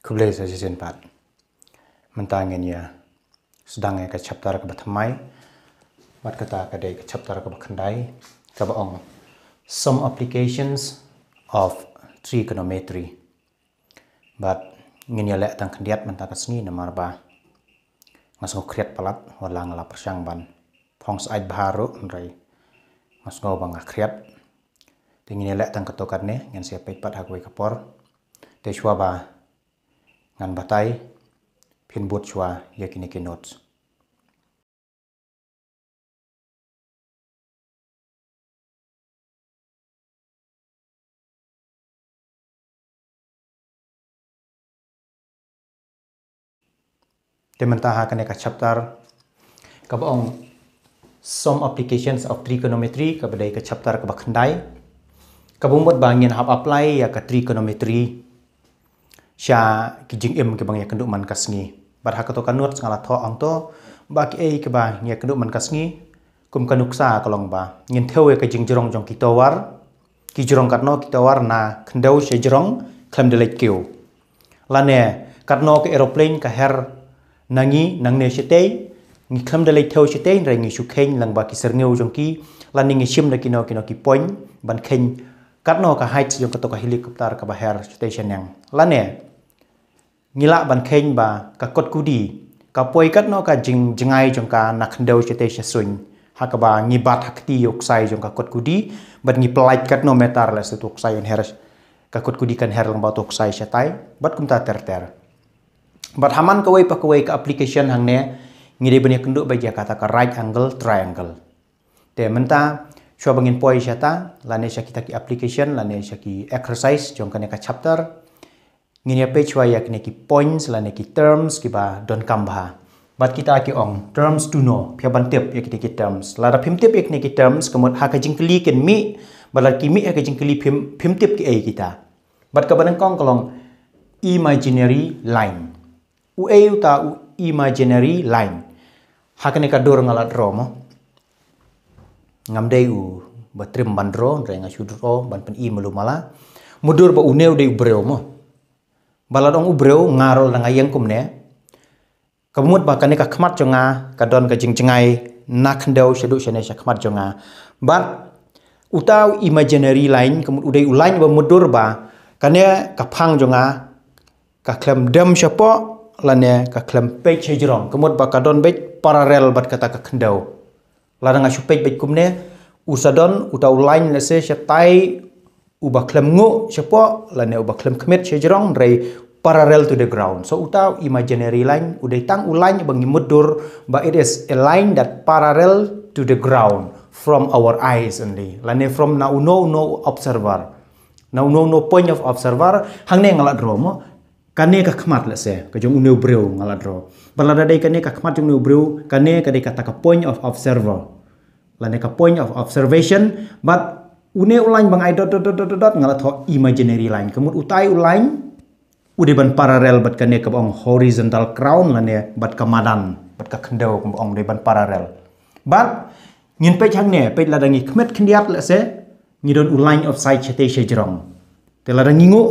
kublai sa jisin pat mentangen ya sedang ka ya chapter ka batamai. mat kata ka dei ka chapter ka bakandai. ka ong some applications of trigonometry but ngin ya lek tang kendiat mentang ta ka sngi na marba ngok kriat palat wala ngala persyang ban Pong sait baharu Mas ngok bang khriat tingin ya lek tang ketokat ne ngen siapa pat hakwe kapor te shua ba ngan batai phin but chua yakini ki notes Temantaha kaneka chapter kabaong some applications of trigonometry kabadai ka chapter kabakhandai kabumot bangin hap apply ya ka trigonometry sya kijing im ke bang ya kenduk man kasngi bar kato to kanut sangala tho ang to ba ya ki ei ke ba ya kenduk man kasngi kum kanuksa kalong ba ngin theo ke jing jerong jong ki towar ki jerong katno ki towar na khendau sya jerong klem de lek kyu lane ya, katno ke aeroplane ka her nangi nangne tei ngi klem de lek sya tei rengi shu kheng lang ba ki serngeu jong ki lane ngi shim na ki no ki no ki point ban kheng Karno ka height jong ka to ka helicopter ka ba her station yang lane ya, ngila ban kheng ba ka kot kudi ka poi kat no ka jing jingai jong ka na khandau chete she ka hakaba ngi bat hakti yok sai jong ka kot kudi bat ngi plaik kat no metar la setuk sai on her, ka kot kudi kan lang ba tok sai tai bat kum ta ter ter bat haman ka wei pa ka wei ka application hang ne ngi de bani kenduk ba ja kata ka right angle triangle te menta shwa bangin poi shata lane shakita ki application lane shaki exercise jong ka ka chapter nginya apa chua ya, kini ki points la neki terms ki ba don kamba. bat kita ki ong terms to know pia ban tep yak ki terms la ra tip tep yak ki terms kamot haka ka jingkli ken mi balar ki mi haka ka jingkli pim pim tep ki ei kita bat ka banang kong kalong imaginary line u ei u ta u imaginary line Haka ka ne dor ngalat romo ngam dei u ba trim ban ro ndre nga shudro ban pen i melu mala mudur ba uneu dei breo mo balad ong ubreu ngarol na yang kumne kamut ba kane ka khmat jonga ka don ka jingchingai nakndau shadu shane sha khmat jonga ba utau imaginary line kamut udai ulain ba mudur ba kane ka phang jonga ka klem dem shapo lane ka klem pek chejrong kamut ba ka don bet pararel bat kata ka kndau lana nga shupek bet kumne usadon utau line lese shatai uba klem ngu sepo lane uba klem kemit jerong rei parallel to the ground. So uta imaginary line udah tang uline bangi mudur but it is a line that parallel to the ground from our eyes only. Lane from now no no observer. now no no point of observer hang ne ngalat kane ka khmat la se ka jong uneu breu dro bala da dei kane ka khmat jong uneu breu kane ka ka ka point of observer. Lane ka point of observation but une ulain bang ai dot dot dot dot dot ngala tho imaginary line kemut utai ulain ude ban parallel bat kane ke ong horizontal crown lane ya, bat kamadan bat ka kendo kum ong de ban parallel bat ngin pe chang ne pe ladangi khmet khindiat le se ngidon ulain of side chete she jrong te ladangi ngu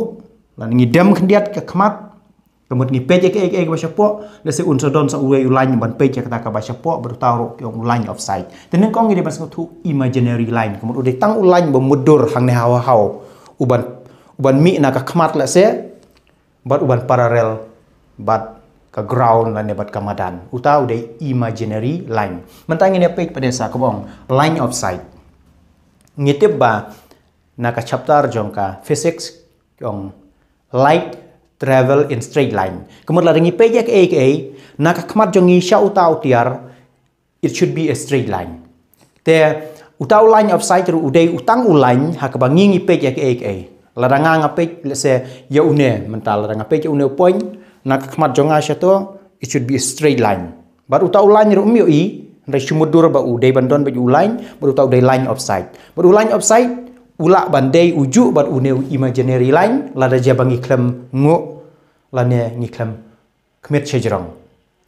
ladangi dem khindiat ka khmat kemudian ni page ke ek bahasa po le se unsur don sa uwe line ban page kata ka bahasa po baru taro yang line of sight. Teneng kong ini basang tu imaginary line. kemudian udah tang line ba mudur hang ne hawa hau uban uban mi na ka kmat le se bat uban parallel bat ka ground ne bat kamadan. Uta udah imaginary line. Mentang ini page pada sa kabong line of sight. Ngitib ba na ka chapter jong ka physics yang light travel in straight line. Kemudian la ringi pejek ek ei, naka kmat jongi sha utau tiar, it should be a straight line. Te utau line of sight ru udai utang ulain hakabangingi pejek ek ei. Laranga ngapej lese ya une mental laranga pej ya une point nak kmat jonga sha to it should be a straight line. Bar utau line ru umyo i, rai shumudur ba udai bandon ba ulain, bar utau udai line of sight. Bar line of sight ula bandai uju bat uneu imaginary line lada jabang iklam ngo lane ngiklam kemir che jerong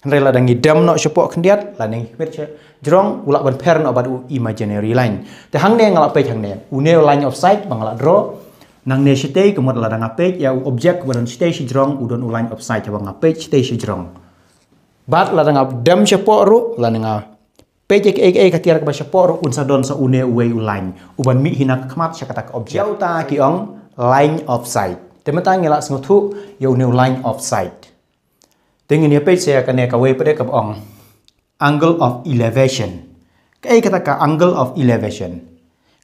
hendre lada ngidam no sepok kendiat lane kemir che jerong ula ban per no u imaginary line te ne ngala pe ne uneu line of sight bangla draw nang ne shite kemot lada ngape ya objek kemudian shite si jerong udon line of sight bang ngape shite si jerong bat lada ngap dam sepok ru lada ngap pejek ek ek katiar ka basya por unsa don sa une uwe ulain uban mi hinak kamat sya katak objek ta ki ong line of sight temata ngela snguthu yau new line of sight tengin ye pej saya kane ka we pre ka ong angle of elevation kai kata ka angle of elevation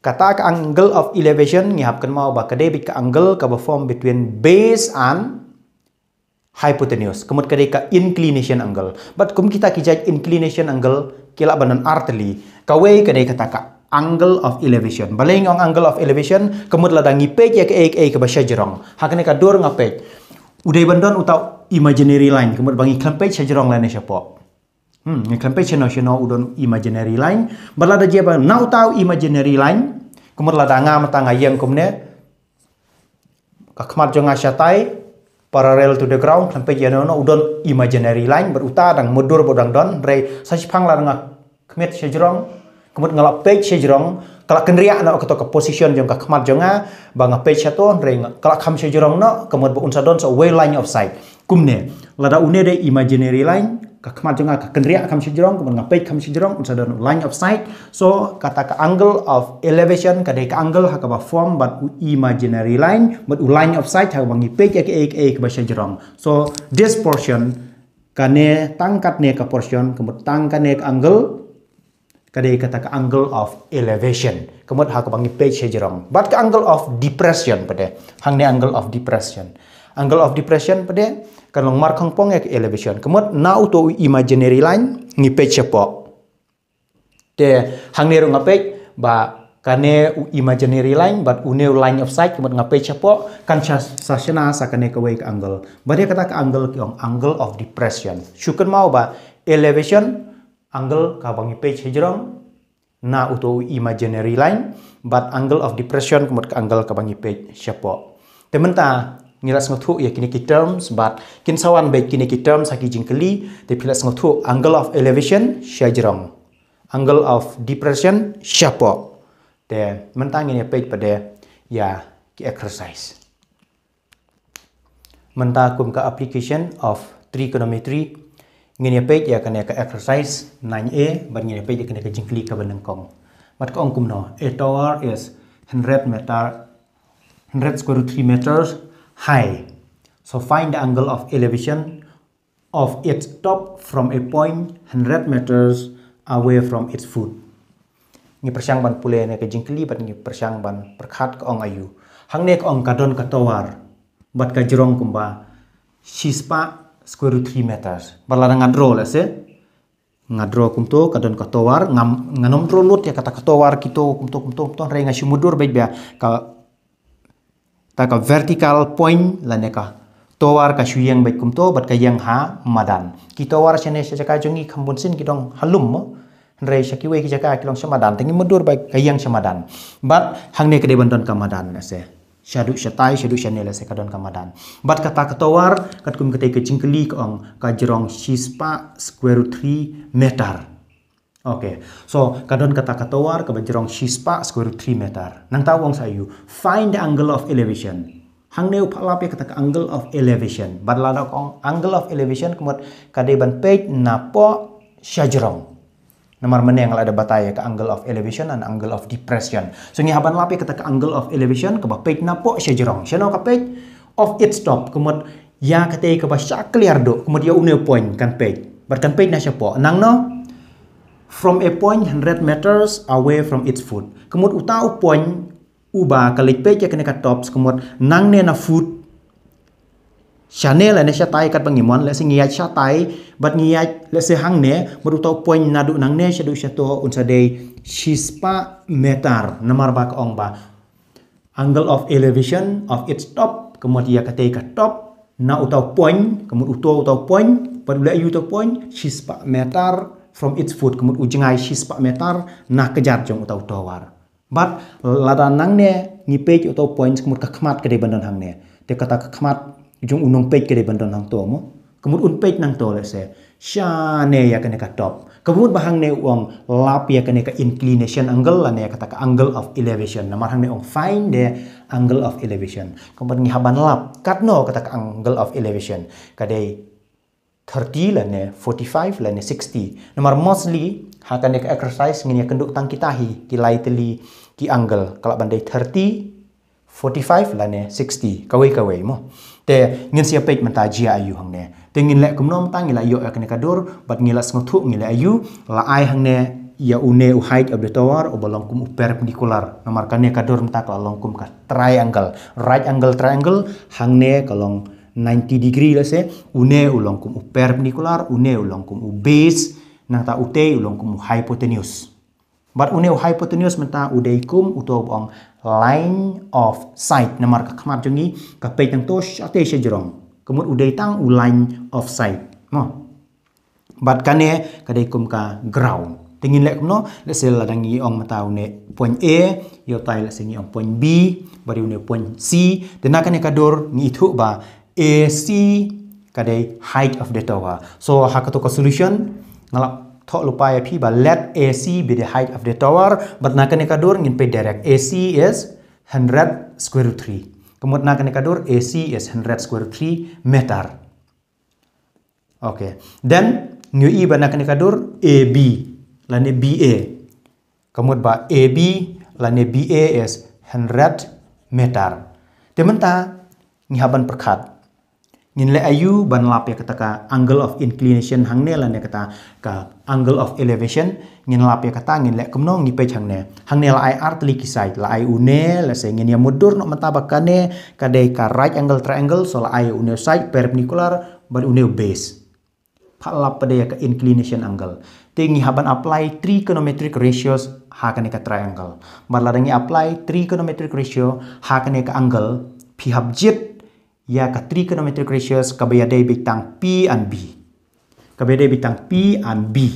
kata ka angle of elevation hapkan mau ba debit ka angle ka form between base and hypotenuse kemut ka inclination angle but kum kita kijaj inclination angle kila banan artli kawei kadai kataka angle of elevation. baleng ang angle of elevation, kemudian ladangi pek ya ke ek ek ke basya jerong. hakne ka dor ngapek. udai bandon utau imaginary line, Kemudian bangi klampek sya jerong lane sya Hmm, ni sya no sya udon imaginary line. Balada je ba nau tau imaginary line, Kemudian ladanga matanga yang kumne. kakmar jonga sya parallel to the ground sampai dia no udon imaginary line beruta dan mudur bodang don rei sasipang la nga kmet sejrong kemud ngalap page sejrong kala kenria na keto ke position jong ka kmat jonga bang page satu re kala kam sejrong no kemut bo don so way line of sight kumne lada une de imaginary line ka khmat jonga ka kendria kam si jrong kuman ngapai kam si unsa dan line of sight so kata ka angle of elevation ka dei ka angle hakaba form but imaginary line but line of sight ha bangi page ka ek ek ba si jrong so this portion ne tangkat ne ka portion kemut tangkat ne ka angle kadai kata ka angle of elevation kemut ha kebangi sijerong, jerong but ke angle of depression pede hang ne angle of depression angle of depression pede kanong mar khang pong ek elevation kemot na uto imaginary line ngi pe ya po te hang ne ru ngape ba kane imaginary line but une line of sight kemot ngape chepo ya kan sasena sakane ke wake angle dia kata ke angle kyong angle of depression Syukur mau ba elevation angle ka bangi pe chejrong na uto imaginary line but angle of depression kemot ke angle ka bangi page chapo ya tementa nilas ngothu ya kini ki terms but kinsawan be kini ki terms haki jingkeli te pilas ngothu angle of elevation syajrong angle of depression syapo te mentang ini page pada ya ki exercise kum ka application of trigonometry ngini page ya kena ka exercise 9a ban ngini page ya kena ka jingkeli ka benengkong mat ka ongkum no a tower is 100 meter 100 square root 3 meters high. So find the angle of elevation of its top from a point 100 meters away from its foot. Ini persiang ban pulai ni kejing kelibat ini persiang ban perkat ke ong ayu. Hang ni ke ong kadon katawar. Bat ka jerong kumba. Shispa square root 3 meters. Barlada ngadro lah se. Ngadro kumto kadon katawar. Ngam, nganom dro lut ya kata katawar kito kumto kumto kumto. Rai ngasi mudur baik bia. Ka taka vertical point la laneka towar ka shuyang bai kum to bat ka yang ha madan ki towar chane cha ka jungi khambun sin ki dong halum mo rei ki wei ki jaka ki dong samadan tangi mudur bai ka yang samadan bat ne ka deban don ka madan na se syadu syatai syadu la se ka don ka madan bat kata ka towar kat kum te ke jingkli ka ong ka jerong shispa square root 3 meter okay. so kadon kata katawar bajerong shispa square root 3 meter. Nang tawong sayu, find the angle of elevation. Hang neu palap ya kata angle of elevation. Badlada kong angle of elevation kade kadeban page napo syajerong. Nomor mana yang ada bataya ke angle of elevation dan angle of depression. So haban lapi kata ke angle of elevation ke page napo syajerong. Syano ke page of its top kemud ya kata ke bah syak clear do kemot ya uneu point kan page. Berkan page na syapo. Nang no from a point 100 meters away from its foot, Kemud utau point uba kalik pe kene kat tops kemud nang ne na food Chanel ne shatai kat pangimon le singiat shatai bat ngiat le se hang ne utau point nadu nang ne shadu shato unsa dei shispa meter namar ba ong ba angle of elevation of its top kemud ia katai kat top na utau point kemud utau utau point padula utau point shispa meter from its food kumut ujingai shis pa metar na kejar jong utau tower. but lada nang ne ni pej utau points kumut ke kede bandan hang ne te kata kakmat jong unong ke kede bandan hang to mo kemud un pej nang to le se sha ne ya kene ka top kemud bahang ne uang lap ya kene ka inclination angle la ne ya kata ka angle of elevation na hang ne ong find the angle of elevation kumut ngi haban lap kat no kata ka angle of elevation kadai 30 lane 45 lane 60 nomor mostly hakan dek exercise ngini kenduk tang hi, ki lightly ki angle kalau bandai 30 45 lane 60 kawai kawai mo te ngin sia pek menta jia ayu hang ne te ngin lek kumnom tang ngila yo ekne kadur bat ngila sngthu ngila ayu la ai hang ne ya une u height of the tower o balongkum u perpendicular nomor kane kadur menta kalau longkum ka triangle right angle triangle hang ne kalong 90 degree la se une ulong kum u perpendicular une ulong kum u base nang ta ute ulong kum u hypotenuse but une u hypotenuse menta ude kum uto bong line of sight nama ka kamar jengi ka pe tang to shate she jorong kemut ude tang u line of sight no but kane ka kum ka ground tingin lek no, le sel ladang i ong mata ne point A yo tai le ni ong point B bari ne point C tena kane kador ni itu ba AC kade height of the tower so hakato ka solution ngalap thok lupa ya phi ba let AC be the height of the tower but na kane kadur ngin pe direct AC is 100 square root 3 Kemot na kane kadur AC is 100 square root 3 meter okay then nyu i bana kane kadur AB lane BA Kemot ba AB lane BA is 100 meter dementa ngihaban perkat Nginle ayu ban lap ya kata angle of inclination hang ne lan ya kata ka angle of elevation ngin lap ya kata ngin le kemno ngi page hang ne hang ne la art li kisai la une la se ngin ya mudur no mentabakane kadai ka right angle triangle so la I une side perpendicular ban une base pa lap pada ya ka inclination angle tingi haban apply trigonometric ratios hakane ka triangle ban la apply trigonometric ratio hakane ka angle pihab jit Ya iaka trigonometric ratios kabeyade bitang P and B. Kabeyade bitang P and B.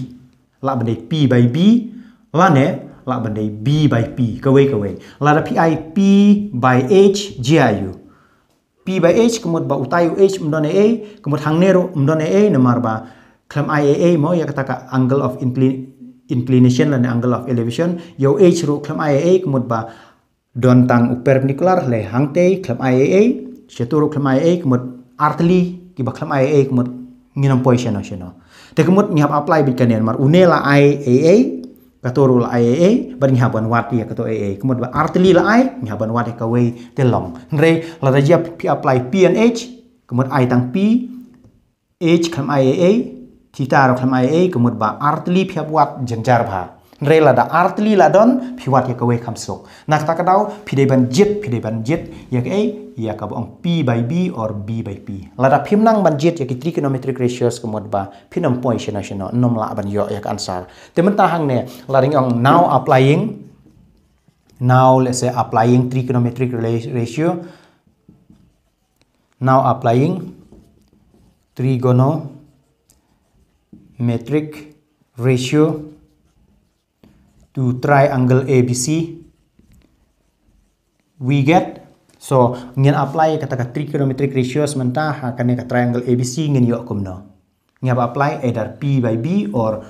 La bende P by B, la ne eh, la bende B by P, ka kawai. La da PI P by H GIU. P by H kemot ba utayu H mdone A, kemot hang nero mdone A nemar ba klem IAA mo ya ka angle of inclination inclination lan angle of elevation yo h ru klem IAA kemot ba don tang perpendicular le hangte klem IAA shetoro klama e kemut artli kiba klama e kemut nginam poi sheno sheno te kemut ngihap apply bit kanian mar unela ai e e katoro la ai e e bar ngihap ban wat ya kato e kemut ba artli la ai ngihap ban wat ka wei te long re la da jap pi apply p and h kemut ai tang p h klama e e tita ro klama e kemut ba artli pi wat jengjar jar ba rela da artli la don phiwat ye kawe kham sok nak tak kadau phide ban jit phide ban jit ye ke ya ka bang p by b or b by p la da phim nang ban jit ye ki trigonometric ratios ko mod ba phinam point shena shena nom la ban yo ya yak answer te men ta hang ne la ang now applying now let's say applying trigonometric ratio now applying trigonometric ratio to triangle ABC, we get so ngin apply katakan trigonometric ratio sementara akan ke triangle ABC ngin yuk kumno. Ngin apply either P by B or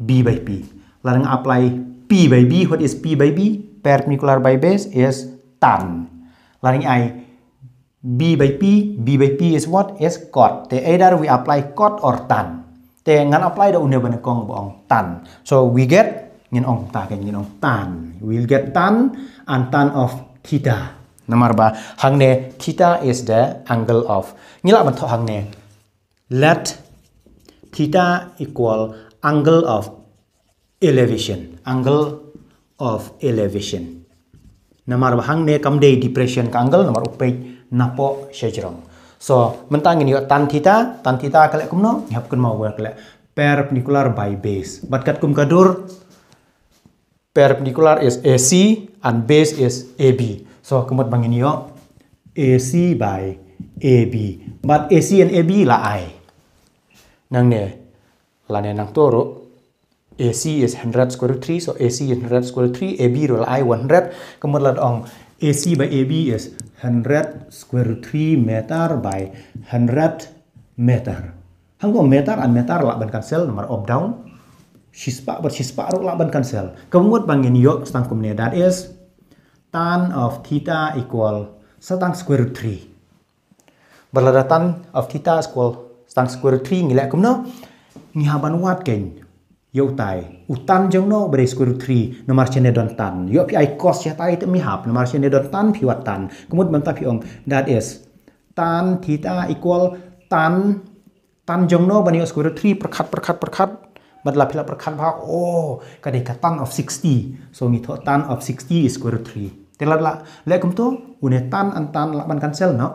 B by P. Larang apply P by B, what is P by B? Perpendicular by base is tan. Larang I B by P, B by P is what? Is cot. the either we apply cot or tan. They ngan apply the unde kong boong tan. So we get ngin ong ta ke ngin ong tan we'll get tan and tan of theta nomor ba hangne theta is the angle of ngila ban tho hangne let theta equal angle of elevation angle of elevation nomor ba kam de depression ka angle nomor upe napo shejrong so mentang ini tan theta tan theta kala kumno ngap kun work kala perpendicular by base bat kat kum kadur perpendicular is AC and base is AB. So kemudian ini yo AC by AB. But AC and AB la ai. Nang ne la ne nang toro AC is 100 square root 3 so AC is 100 square root 3 AB rule I 100 kemud la ong AC by AB is 100 square root 3 meter by 100 meter. Hanggo meter and meter la ban cancel nomor up down Shispa but Shispa ruk lang ban cancel. Kemudian bangin yo stang kumne that is tan of theta equal stang square root 3. Berlada tan of theta equal stang square root 3 ngilai kumno ngihaban wat ken yo tai utan jeng no beri square root 3 nomor cene don tan yo pi cos ya tai mi hap nomor cene don tan pi wat tan kemudian bentar pi ong that is tan theta equal tan tan jeng no bani square root 3 perkat perkat perkat But la pila perkan pa oh kade katang of 60. So ngi to tan of 60 is square root 3. Tela la le kum to une tan an tan la man cancel no.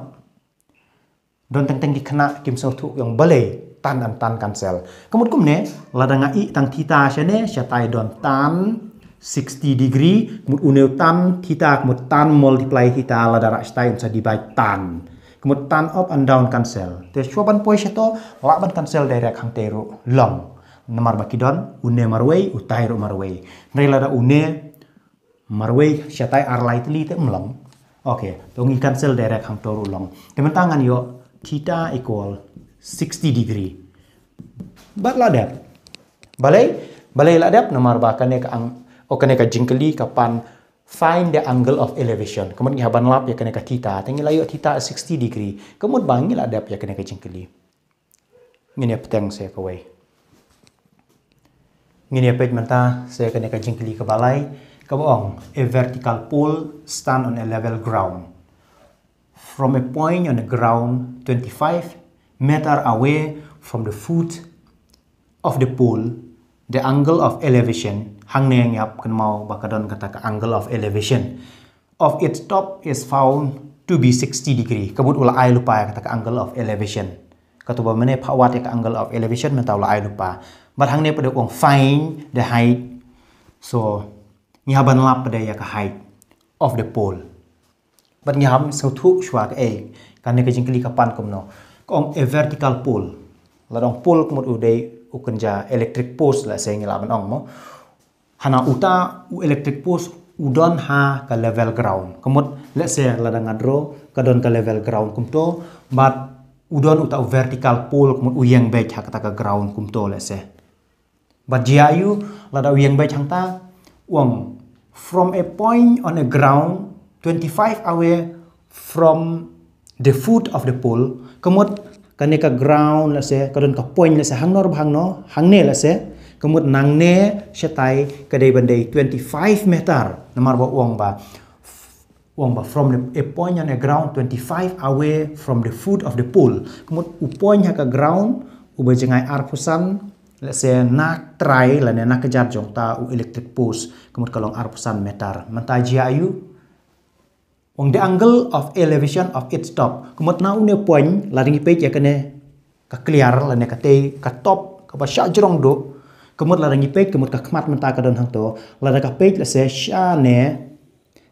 Don teng teng di kena kim so tu yang balai tan an tan cancel. Kemud kum ne la danga i tang theta shane shatai don tan 60 degree kemud une tan theta kemud tan multiply theta la darak shtai sa divide tan kemudian tan up and down cancel. Tes jawaban poin itu lakban cancel dari hang teru long namar bakidon une marwei utairo marwei lada une marwei syatai arlai tli te mlong oke tongi cancel direct hang tor ulong tangan yo theta equal 60 degree bat ladap balai balai ladap namar bakane ka ang okane ka jingkeli kapan find the angle of elevation kemudian haban lap ya kena ka theta tengi layo theta 60 degree kemudian bangil adap ya kena ka jingkeli ya peteng saya kawai Ngini apa yang mentah, saya akan akan jengkeli ke balai. Kabaong, a vertical pole stand on a level ground. From a point on the ground 25 meter away from the foot of the pole, the angle of elevation, hang ne yang yap kan mau bakadon kata ke angle of elevation, of its top is found to be 60 degree. Kabut ulah ay lupa ya kata ke angle of elevation. Katubah mana pahwat ya ke angle of elevation, mentah ulah ay lupa. but hang ne pada kong find the height so ngi haban lap pada ya ka height of the pole but ngi ham so thuk shwa ka e kan ne ka jingkli ka pan kom no kong a vertical pole la dong pole kmot u dei u kenja electric post la se ngi laban ong mo hana uta u electric post udon ha ka level ground kemut let's say la dong adro ka don ka level ground kumto but udon uta vertical pole kumut yang bech ha kata ka ground kumto let's say But Jiayu lada uyang bai chang ta from a point on the ground 25 away from the foot of the pole kemud kane ka ground la se ka don ka point la se hang nor bhang no hang ne la se kemud nang ne tai ka dei bandai 25 meter namar ba uang ba uang ba from the, a point on the ground 25 away from the foot of the pole kemud u point ha ka ground u ba jengai ar lese na nak try la ne nak kejar jong ta u electric post kemut kalong arpusan meter menta ji ayu on the angle of elevation of its top kemut na une point la ringi pe ya kene ka clear la ne ka te ka top ka ba sha jrong do kemut la ringi pe kemut ka khmat menta ka don hang to la ka pe lese sha ne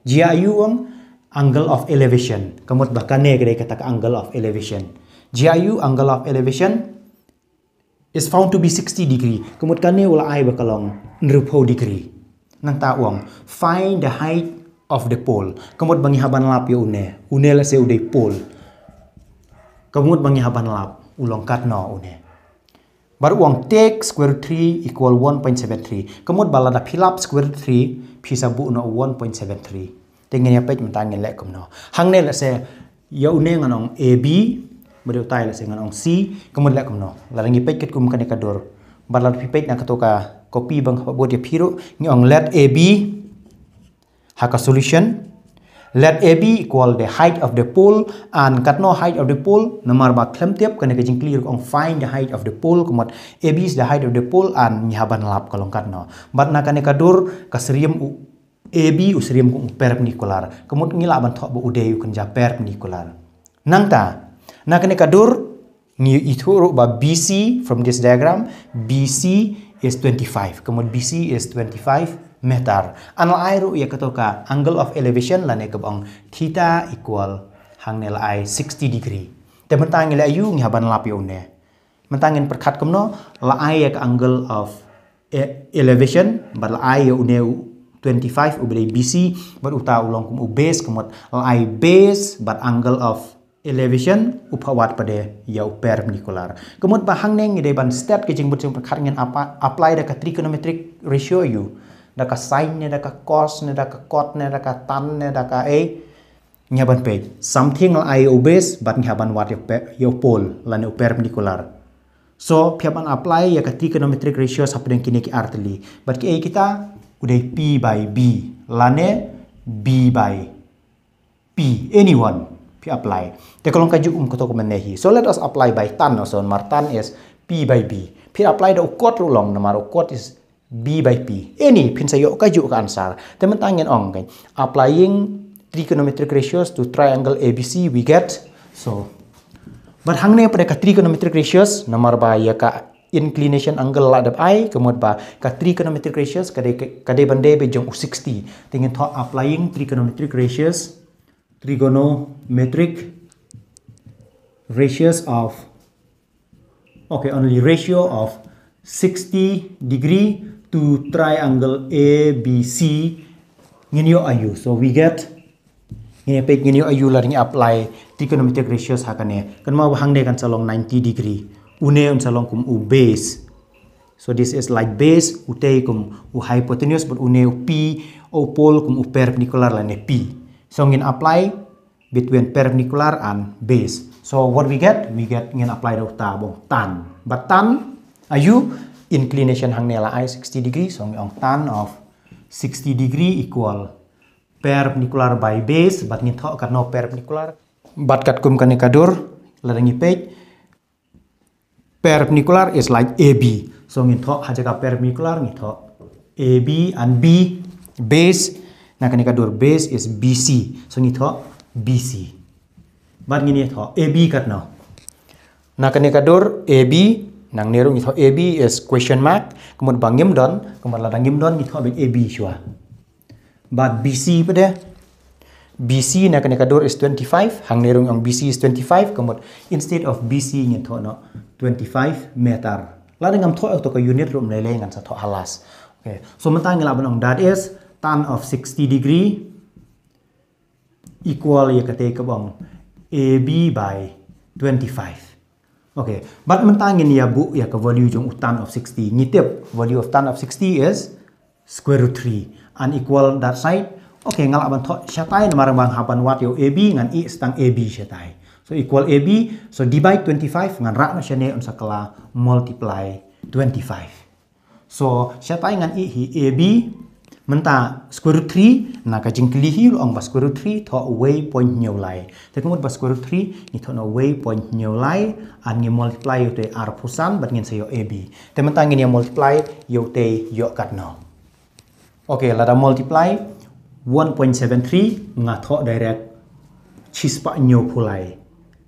ji ayu on angle of elevation kemut ka ne kata angle of elevation ji ayu angle of elevation is found to be 60 degree กมุดกันเนี่ยวลาไอบกลองนรพดีกรีนั่งตาอ่วง find the height of the pole กมุดบังยฮับันลับยูเนี่ยอุเน่ละเซอุดย์ pole กมุดบังยฮับันลับอุลองคัดนออุเน่บาร์อ่วง take square root 3 equal 1.73กมุดบาลาดาพิลับ square root 3พิสับบุนอ1.73เต็งเงี้ยเป็ดมันตางเงี้ยเล็กมนอหังเนี่ละเซยูเน่งนอง AB muriu tai la sengan ong si kemudian la kamno la rangi pek ket kum kan ekador la pi pek na katoka kopi bang khapa bodia phiro ngi ong let ab haka solution let ab equal the height of the pole and katno height of the pole nomor ba klem tiap kan ekajing clear ong find the height of the pole a ab is the height of the pole and ngi haban lap kalong katno nak na kan ekador kasriem AB usriam kung perpendicular. ngi ngila ban thok bu udeyu kenja perpendicular. ta Nah Nakne kadur itu ba BC from this diagram BC is 25. Kemudian BC is 25 meter. Anal airu ya ketoka angle of elevation lane kebong theta equal hang nel ai 60 degree. Dan mentang ile ayu ngi haban lapi une. Mentangin perkat kemno la ai ya angle of e-, elevation bar la ai ya une 25 ubele BC bar uta ulong kum u base kemot la ai base but angle of elevation upawat pada yau perpendicular. Kemud bahang neng ide ban step kejeng but sing perkar ngen apa apply daka trigonometric ratio you. ka sine ne ka cos ne ka cot ne ka tan ne ka a nyaban pe something la i obes nya nyaban wat yau pole la ne perpendicular. So ban apply ya ka trigonometric ratio sa dengan kini ki arteli. but ke kita udah p by b ne b by p anyone p apply. Te kolong kaju um kotok menehi. So let us apply by tan so Mar tan is p by b. P apply the lu long, nomar kot is b by p. Ini pin sayo kaju ka ansar. Temen tangen ong kan. Applying trigonometric ratios to triangle ABC we get so but ne pada trigonometric ratios nomor ba ya ka inclination angle ladap i kemud ba ka trigonometric ratios kade kade bande be jong 60 tingin to applying trigonometric ratios trigonometric ratios of okay only ratio of 60 degree to triangle ABC ngini ayu so we get ngini pe ngini ayu learning apply trigonometric ratios hakane kan mau hang de kan salong 90 degree une un salong kum u base so this is like base u te kum u hypotenuse but une u p o pole kum u perpendicular lane p So ngin apply between perpendicular and base. So what we get? We get ngin apply daw ta bong tan. But tan ayu inclination hang nela ay 60 degree. So ngin tan of 60 degree equal perpendicular by base. But ngin thok kat no perpendicular. But kat kum kan ikadur ladangi page. Perpendicular is like AB. So ngin thok hajaka perpendicular ngin thok AB and B base nakani ka door base is BC so ni tho BC bar nah, ni tho AB katna nakani ka door AB nang nero ni tho AB is question mark kemud bangim don kemud la ngim don ni tho AB shua but BC pada BC nakani ka door is 25 hang nerung ang BC is 25 kemud instead of BC ni tho no 25 meter la ngam tho to ka unit rum lele ngan sa tho halas okay so mentang ngala benong that is tan of 60 degree equal ya ke bang AB by 25. Okay, but mentangin ya bu ya ke value jong tan of 60. Ngitip value of tan of 60 is square root 3. equal that side. Okay, ngalak ban thot syatai marang bang haban wat yo AB ngan i stang AB syatai. So equal AB, so divide by 25 ngan rak na syane on sakala multiply 25. So syatai ngan i hi AB menta square root 3 na ka jingkli hi lu ang square root 3 tho away point new lai te kung ba square root 3 ni tho na away point new lai an ngi multiply yote r pusan bat ngin se yo ab te menta ngin multiply yote yo kat no okay la da multiply 1.73 nga tho direct chispa new pulai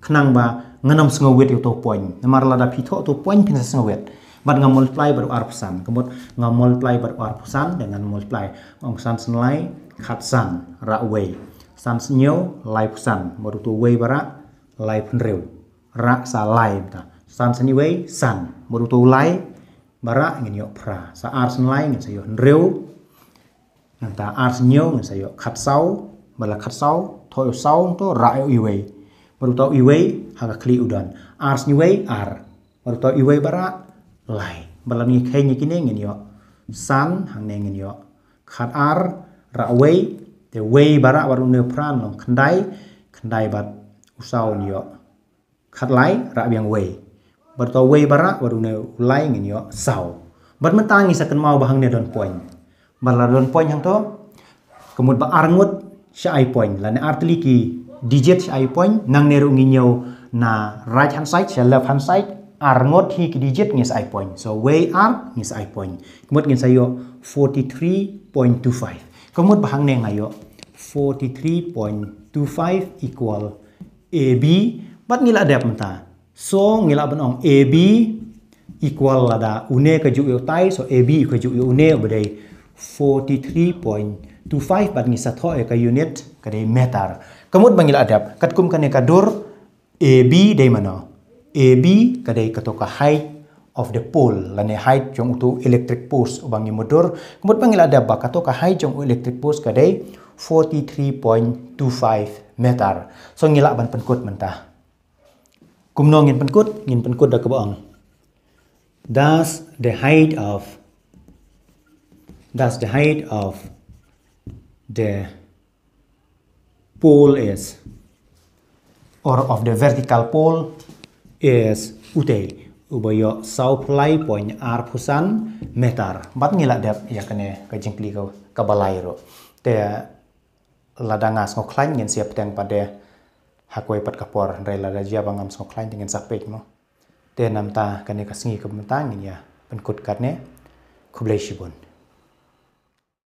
knang ba nganam sngawet wet yo to point namar la da phi to point phin sngawet But nga multiply baru arpsan. Kemut nga multiply baru arpsan dengan multiply. Ngsan senlai katsan ra way. San senyo lai psan. Baru tu way bara lai penriu. Ra sa lai San seni way san. Baru tu lai bara ngin yo pra. Sa ar senlai ngin sayo khát katsau. khát katsau. Thôi sau to ra Baru tau iway haga kli udan. r Baru tau bara lai balam ni khay ni kine ngin yo san hang ne ngin yo khat ar ra wei te wei bara baru ne pran long khandai khandai bat usau ni yo khat lai ra biang wei bar to wei bara baru ne lai ngin yo sau bat mentang ni sakan mau bahang ne don point bala don point hang to kemud ba arngut syai point la ne artliki digit syai point nang ne ru ngin yo na right hand side syai left hand side r ngót hi ki digit ngis i point so way r ngis i point kemot ngis ayo 43.25 Kemudian bahang neng 43.25 equal ab bat ngila adapt menta so ngila benong ab equal lada une keju juk yo tai so ab keju juk yo une 43.25 bat ngisa tho e ka unit ka meter Kemudian bangil adapt, katkum kum kane ab day mana? AB kadai katoka height of the pole lane height jong utu electric post ubangi motor kemudian panggil ada ba katoka height jong electric post kadai 43.25 meter so ngila ban penkut mentah kumno ngin penkut ngin penkut da kebaang thus the height of thus the height of the pole is or of the vertical pole is utei ubaya sau play point ar phusan metar bat ngila dep yakane ka jingkli ka kabalai ro te ladanga ngo khlain ngen siap teng pade hakoi pat kapor rai la rajia bangam sok khlain ngen sapek mo te namta kane ka singi ka mentang ngin ya pen kut ne kublai